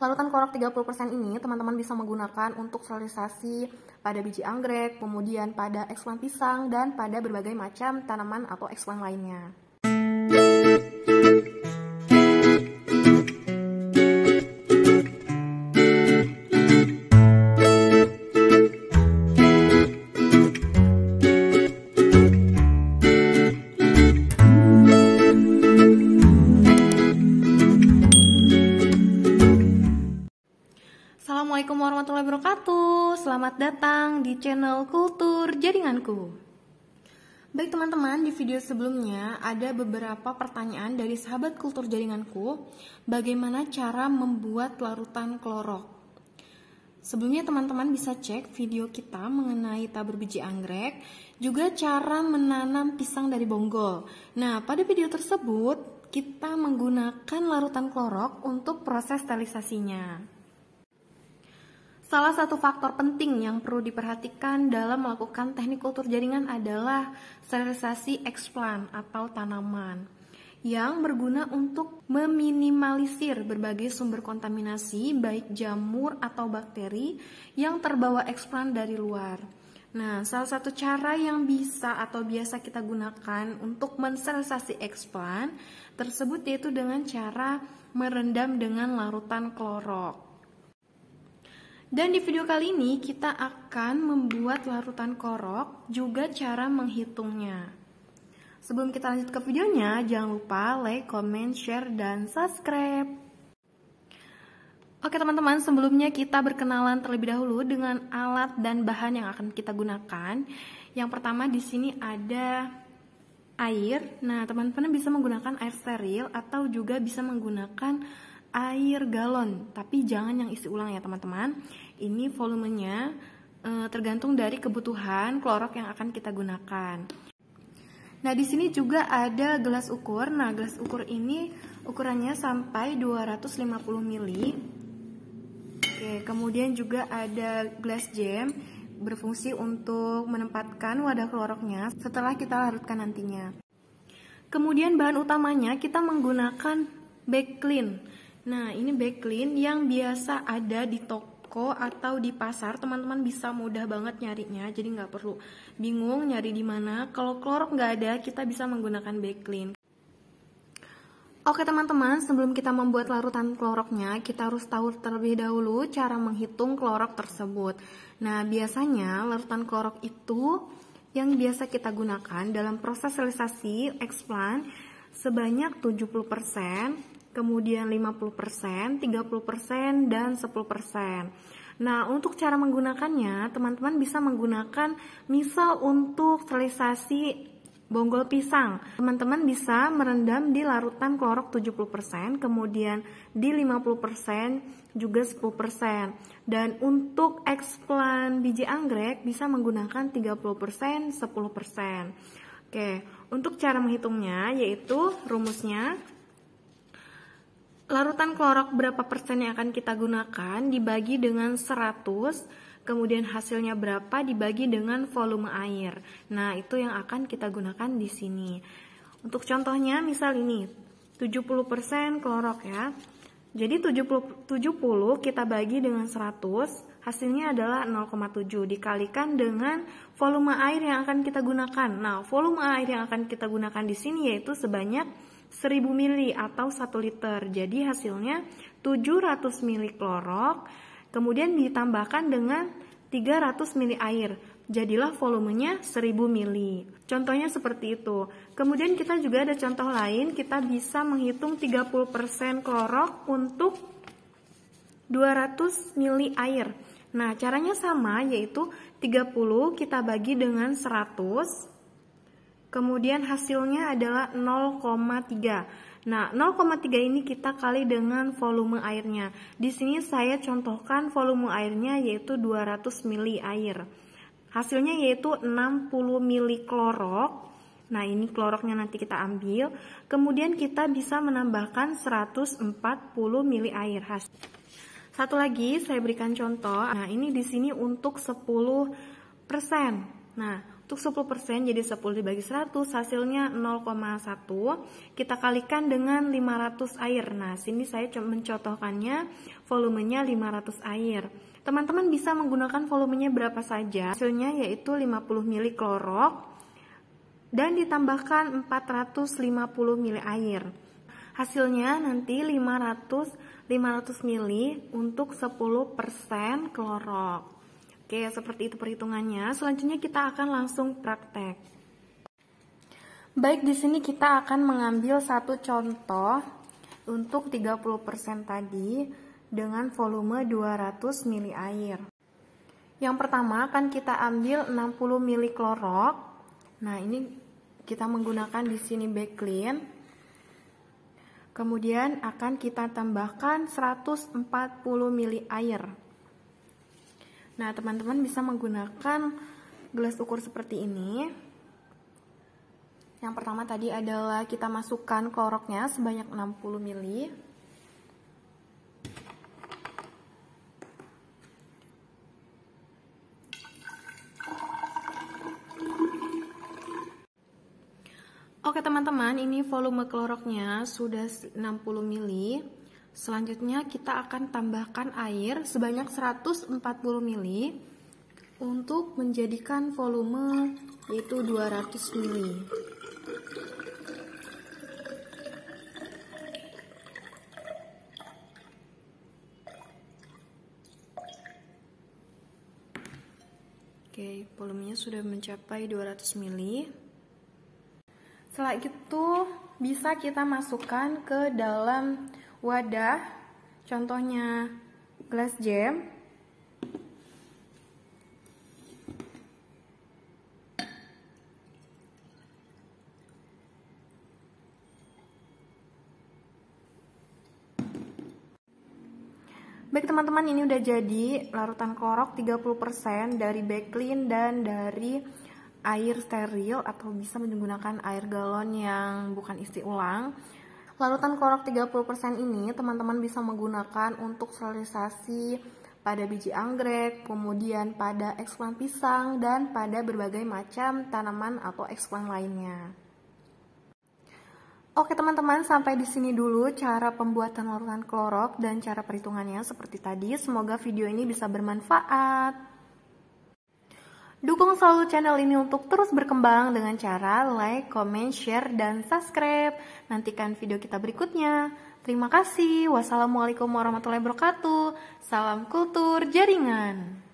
Larutan korok 30% ini teman-teman bisa menggunakan untuk sterilisasi pada biji anggrek, kemudian pada ekspan pisang, dan pada berbagai macam tanaman atau ekspan lainnya. Assalamualaikum warahmatullahi wabarakatuh Selamat datang di channel Kultur Jaringanku Baik teman-teman, di video sebelumnya ada beberapa pertanyaan dari sahabat kultur jaringanku Bagaimana cara membuat larutan klorok Sebelumnya teman-teman bisa cek video kita mengenai tabur biji anggrek Juga cara menanam pisang dari bonggol Nah, pada video tersebut kita menggunakan larutan klorok untuk proses sterilisasinya. Salah satu faktor penting yang perlu diperhatikan dalam melakukan teknik kultur jaringan adalah sterilisasi eksplan atau tanaman yang berguna untuk meminimalisir berbagai sumber kontaminasi baik jamur atau bakteri yang terbawa eksplan dari luar. Nah, salah satu cara yang bisa atau biasa kita gunakan untuk mensterilisasi eksplan tersebut yaitu dengan cara merendam dengan larutan klorok. Dan di video kali ini kita akan membuat larutan korok juga cara menghitungnya. Sebelum kita lanjut ke videonya, jangan lupa like, comment, share, dan subscribe. Oke teman-teman, sebelumnya kita berkenalan terlebih dahulu dengan alat dan bahan yang akan kita gunakan. Yang pertama di sini ada air. Nah, teman-teman bisa menggunakan air steril atau juga bisa menggunakan air galon, tapi jangan yang isi ulang ya teman-teman. Ini volumenya e, tergantung dari kebutuhan klorok yang akan kita gunakan. Nah, di sini juga ada gelas ukur. Nah, gelas ukur ini ukurannya sampai 250 ml. Oke, kemudian juga ada gelas jam berfungsi untuk menempatkan wadah kloroknya setelah kita larutkan nantinya. Kemudian bahan utamanya kita menggunakan back clean Nah, ini backlink yang biasa ada di toko atau di pasar, teman-teman bisa mudah banget nyarinya, jadi nggak perlu bingung nyari di mana. Kalau klorok nggak ada, kita bisa menggunakan backlink. Oke teman-teman, sebelum kita membuat larutan kloroknya, kita harus tahu terlebih dahulu cara menghitung klorok tersebut. Nah, biasanya larutan klorok itu yang biasa kita gunakan dalam proses realisasi eksplan sebanyak 70% kemudian 50%, 30%, dan 10%. Nah, untuk cara menggunakannya, teman-teman bisa menggunakan misal untuk sterilisasi bonggol pisang. Teman-teman bisa merendam di larutan klorok 70%, kemudian di 50%, juga 10%. Dan untuk eksplan biji anggrek bisa menggunakan 30%, 10%. Oke, untuk cara menghitungnya yaitu rumusnya larutan klorok berapa persen yang akan kita gunakan dibagi dengan 100, kemudian hasilnya berapa dibagi dengan volume air. Nah, itu yang akan kita gunakan di sini. Untuk contohnya, misal ini, 70% klorok ya. Jadi 70, 70 kita bagi dengan 100, hasilnya adalah 0,7 dikalikan dengan volume air yang akan kita gunakan. Nah, volume air yang akan kita gunakan di sini yaitu sebanyak 1000 ml atau 1 liter. Jadi hasilnya 700 ml klorok, kemudian ditambahkan dengan 300 ml air. Jadilah volumenya 1000 ml. Contohnya seperti itu. Kemudian kita juga ada contoh lain, kita bisa menghitung 30% klorok untuk 200 ml air. Nah, caranya sama yaitu 30 kita bagi dengan 100 Kemudian hasilnya adalah 0,3. Nah, 0,3 ini kita kali dengan volume airnya. Di sini saya contohkan volume airnya yaitu 200 ml air. Hasilnya yaitu 60 ml klorok. Nah, ini kloroknya nanti kita ambil. Kemudian kita bisa menambahkan 140 ml air. Satu lagi saya berikan contoh. Nah, ini di sini untuk 10%. Nah, untuk 10% jadi 10 dibagi 100 hasilnya 0,1. Kita kalikan dengan 500 air. Nah, sini saya mencontohkannya volumenya 500 air. Teman-teman bisa menggunakan volumenya berapa saja. Hasilnya yaitu 50 ml klorok dan ditambahkan 450 ml air. Hasilnya nanti 500 500 ml untuk 10% klorok. Oke, seperti itu perhitungannya. Selanjutnya kita akan langsung praktek. Baik, di sini kita akan mengambil satu contoh untuk 30% tadi dengan volume 200 ml air. Yang pertama akan kita ambil 60 ml klorok. Nah, ini kita menggunakan di sini backlin. Kemudian akan kita tambahkan 140 ml air. Nah, teman-teman bisa menggunakan gelas ukur seperti ini. Yang pertama tadi adalah kita masukkan kloroknya sebanyak 60 ml. Oke teman-teman, ini volume kloroknya sudah 60 ml. Selanjutnya kita akan tambahkan air sebanyak 140 ml untuk menjadikan volume yaitu 200 ml. Oke, volumenya sudah mencapai 200 ml. Setelah itu bisa kita masukkan ke dalam wadah, contohnya gelas jam. Baik teman-teman, ini udah jadi larutan klorok 30% dari Backlin dan dari air steril atau bisa menggunakan air galon yang bukan isi ulang. Larutan korok 30% ini teman-teman bisa menggunakan untuk sterilisasi pada biji anggrek, kemudian pada eksplan pisang, dan pada berbagai macam tanaman atau eksplan lainnya. Oke teman-teman, sampai di sini dulu cara pembuatan larutan klorok dan cara perhitungannya seperti tadi. Semoga video ini bisa bermanfaat. Dukung selalu channel ini untuk terus berkembang dengan cara like, comment, share, dan subscribe. Nantikan video kita berikutnya. Terima kasih. Wassalamualaikum warahmatullahi wabarakatuh. Salam kultur jaringan.